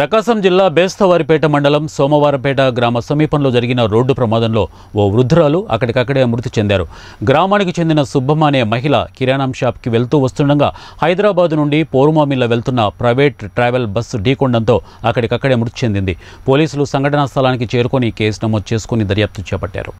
ప్రకాశం జిల్లా బేస్తవారిపేట మండలం సోమవారపేట గ్రామ సమీపంలో జరిగిన రోడ్డు ప్రమాదంలో ఓ వృద్ధురాలు అక్కడికక్కడే మృతి చెందారు గ్రామానికి చెందిన సుబ్బమ్మ అనే మహిళ కిరాణం షాప్కి వెళ్తూ వస్తుండగా హైదరాబాద్ నుండి పోరుమామిల్ల వెళ్తున్న ప్రైవేట్ ట్రావెల్ బస్సు ఢీకొండంతో అక్కడికక్కడే మృతి చెందింది పోలీసులు సంఘటనా స్థలానికి చేరుకొని కేసు నమోదు చేసుకుని దర్యాప్తు చేపట్టారు